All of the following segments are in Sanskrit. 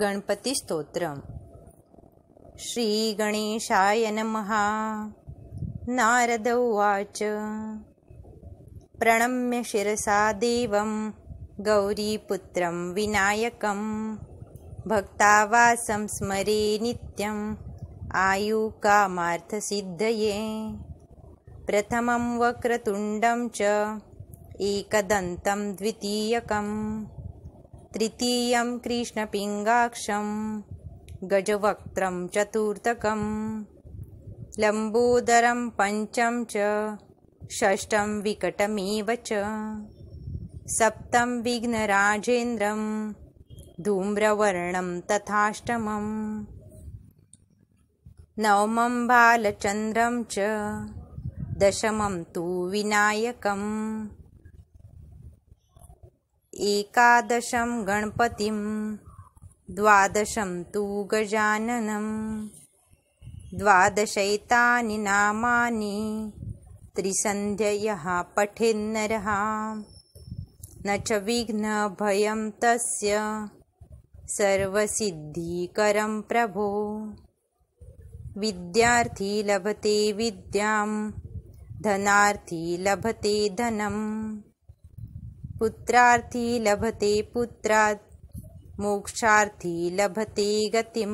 गणपतिस्तोत्रम् नमः नारद उवाच देवं गौरीपुत्रं विनायकं भक्तावासं स्मरे नित्यम् आयुकामार्थसिद्धये प्रथमं वक्रतुण्डं च एकदन्तं द्वितीयकम् तृतीयं कृष्णपिङ्गाक्षं गजवक्त्रं चतुर्थकं लम्बोदरं पञ्चं च षष्ठं विकटमेव च सप्तं विघ्नराजेन्द्रं धूम्रवर्णं तथाष्टमं नवमं बालचन्द्रं च दशमं तु विनायकम् एकादशं गणपतिं द्वादशं तु गजाननं द्वादशैतानि नामानि त्रिसन्ध्ययः पठेन्नरः न च विघ्नभयं तस्य सर्वसिद्धिकरं प्रभो विद्यार्थी लभते विद्यां धनार्थी लभते धनम् पुत्रार्थी लभते पुत्रात् मोक्षार्थी लभते गतिम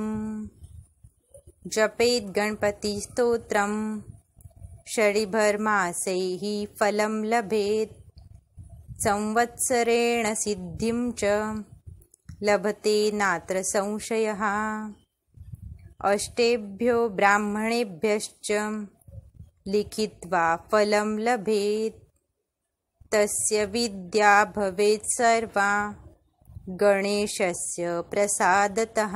जपेद गणपति स्त्रोत्रम षडिभर्मासे ही फलम लभेत संवत्सरेण सिद्धिम च लभते नात्र संशय अष्टेभ्यो ब्राह्मणेभ्य लिखित्वा फलम लभेत तस्य विद्या भवेत् सर्वा गणेशस्य प्रसादतः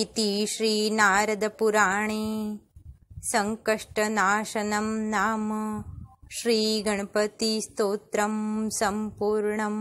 इति श्रीनारदपुराणे सङ्कष्टनाशनं नाम श्रीगणपतिस्तोत्रं सम्पूर्णम्